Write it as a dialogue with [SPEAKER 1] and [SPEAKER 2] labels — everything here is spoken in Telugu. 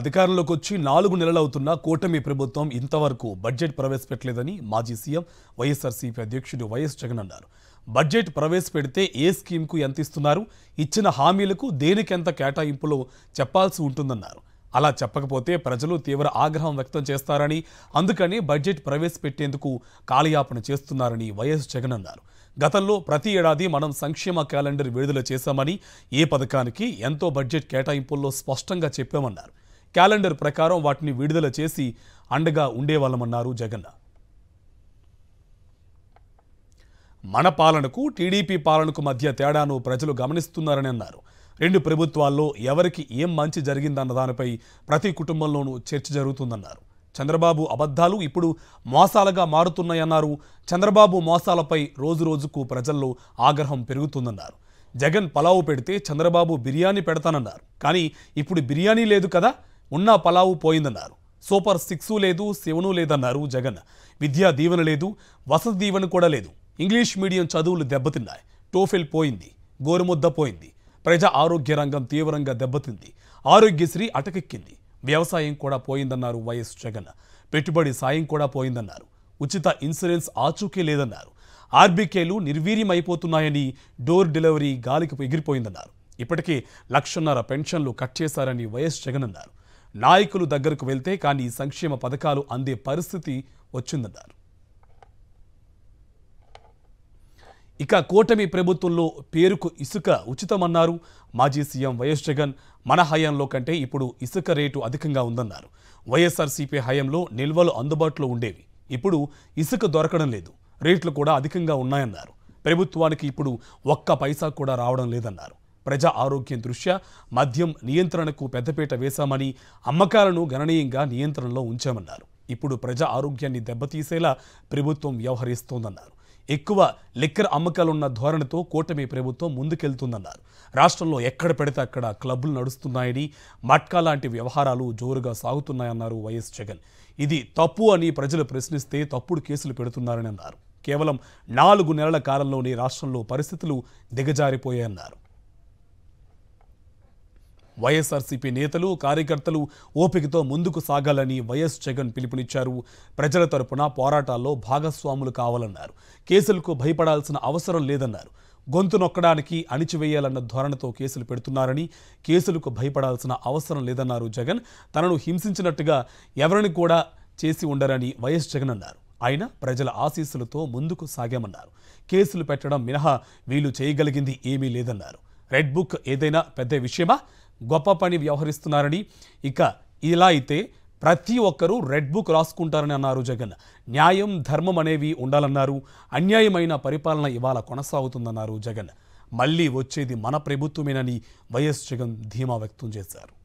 [SPEAKER 1] అధికారంలోకి వచ్చి నాలుగు నెలలవుతున్న కూటమి ప్రభుత్వం ఇంతవరకు బడ్జెట్ ప్రవేశపెట్టలేదని మాజీ సీఎం వైఎస్ఆర్సీపీ అధ్యక్షుడు వైఎస్ జగన్ అన్నారు బడ్జెట్ ప్రవేశపెడితే ఏ స్కీమ్కు ఎంత ఇస్తున్నారు ఇచ్చిన హామీలకు దేనికెంత కేటాయింపులో చెప్పాల్సి ఉంటుందన్నారు అలా చెప్పకపోతే ప్రజలు తీవ్ర ఆగ్రహం వ్యక్తం చేస్తారని అందుకని బడ్జెట్ ప్రవేశపెట్టేందుకు కాలయాపన చేస్తున్నారని వైఎస్ జగన్ అన్నారు గతంలో ప్రతి ఏడాది మనం సంక్షేమ క్యాలెండర్ విడుదల చేశామని ఏ పథకానికి ఎంతో బడ్జెట్ కేటాయింపుల్లో స్పష్టంగా చెప్పామన్నారు క్యాలెండర్ ప్రకారం వాటిని విడుదల చేసి అండగా ఉండేవాళ్ళమన్నారు జగన్ మన పాలనకు టీడీపీ పాలనకు మధ్య తేడాను ప్రజలు గమనిస్తున్నారని అన్నారు రెండు ప్రభుత్వాల్లో ఎవరికి ఏం మంచి జరిగిందన్న దానిపై ప్రతి కుటుంబంలోనూ చర్చ జరుగుతుందన్నారు చంద్రబాబు అబద్ధాలు ఇప్పుడు మోసాలుగా మారుతున్నాయన్నారు చంద్రబాబు మోసాలపై రోజురోజుకు ప్రజల్లో ఆగ్రహం పెరుగుతుందన్నారు జగన్ పలావు పెడితే చంద్రబాబు బిర్యానీ పెడతానన్నారు కానీ ఇప్పుడు బిర్యానీ లేదు కదా ఉన్న పలావు పోయిందన్నారు సూపర్ సిక్స్ లేదు సెవెను లేదన్నారు జగన్ విద్యా దీవెన లేదు వసతి దీవెన కూడా లేదు ఇంగ్లీష్ మీడియం చదువులు దెబ్బతిన్నాయి టోఫెల్ పోయింది గోరుముద్ద పోయింది ప్రజా ఆరోగ్య రంగం తీవ్రంగా దెబ్బతింది ఆరోగ్యశ్రీ అటకెక్కింది వ్యవసాయం కూడా పోయిందన్నారు వైఎస్ జగన్ పెట్టుబడి సాయం కూడా పోయిందన్నారు ఉచిత ఇన్సూరెన్స్ ఆచూకే లేదన్నారు ఆర్బీకేలు నిర్వీర్యమైపోతున్నాయని డోర్ డెలివరీ గాలికి ఎగిరిపోయిందన్నారు ఇప్పటికే లక్షన్నర పెన్షన్లు కట్ చేశారని వైఎస్ జగన్ అన్నారు నాయకులు దగ్గరకు వెళ్తే కానీ సంక్షేమ పథకాలు అందే పరిస్థితి వచ్చిందన్నారు ఇక కూటమి ప్రభుత్వంలో పేరుకు ఇసుక ఉచితమన్నారు మాజీ సీఎం వైఎస్ జగన్ మన హయాంలో కంటే ఇప్పుడు ఇసుక రేటు అధికంగా ఉందన్నారు వైఎస్ఆర్సీపీ హయాంలో నిల్వలు అందుబాటులో ఉండేవి ఇప్పుడు ఇసుక దొరకడం లేదు రేట్లు కూడా అధికంగా ఉన్నాయన్నారు ప్రభుత్వానికి ఇప్పుడు ఒక్క పైసా కూడా రావడం లేదన్నారు ప్రజా ఆరోగ్యం దృష్ట్యా మద్యం నియంత్రణకు పెద్దపీట వేశామని అమ్మకాలను గణనీయంగా నియంత్రణలో ఉంచామన్నారు ఇప్పుడు ప్రజా ఆరోగ్యాన్ని దెబ్బతీసేలా ప్రభుత్వం వ్యవహరిస్తోందన్నారు ఎక్కువ లిక్కర్ అమ్మకాలున్న ధోరణితో కూటమి ప్రభుత్వం ముందుకెళ్తుందన్నారు రాష్ట్రంలో ఎక్కడ పెడితే అక్కడ క్లబ్బులు నడుస్తున్నాయని మట్కా లాంటి వ్యవహారాలు జోరుగా సాగుతున్నాయన్నారు వైఎస్ జగన్ ఇది తప్పు అని ప్రజలు ప్రశ్నిస్తే తప్పుడు కేసులు పెడుతున్నారని అన్నారు కేవలం నాలుగు నెలల కాలంలోనే రాష్ట్రంలో పరిస్థితులు దిగజారిపోయాయన్నారు వైఎస్ఆర్సీపీ నేతలు కార్యకర్తలు ఓపికతో ముందుకు సాగాలని వైఎస్ జగన్ పిలుపునిచ్చారు ప్రజల తరపున పోరాటాల్లో భాగస్వాములు కావాలన్నారు కేసులకు భయపడాల్సిన అవసరం లేదన్నారు గొంతు నొక్కడానికి అణిచివేయాలన్న ధోరణితో కేసులు పెడుతున్నారని కేసులకు భయపడాల్సిన అవసరం లేదన్నారు జగన్ తనను హింసించినట్టుగా ఎవరిని కూడా చేసి ఉండరని వైఎస్ జగన్ అన్నారు ఆయన ప్రజల ఆశీస్సులతో ముందుకు సాగామన్నారు కేసులు పెట్టడం మినహా వీలు చేయగలిగింది ఏమీ లేదన్నారు రెడ్ బుక్ ఏదైనా పెద్ద విషయమా గొప్ప పని వ్యవహరిస్తున్నారని ఇక ఇలా అయితే ప్రతి ఒక్కరూ రెడ్ బుక్ రాసుకుంటారని అన్నారు జగన్ న్యాయం ధర్మం అనేవి ఉండాలన్నారు అన్యాయమైన పరిపాలన ఇవాళ కొనసాగుతుందన్నారు జగన్ మళ్ళీ వచ్చేది మన ప్రభుత్వమేనని వైఎస్ జగన్ ధీమా వ్యక్తం చేశారు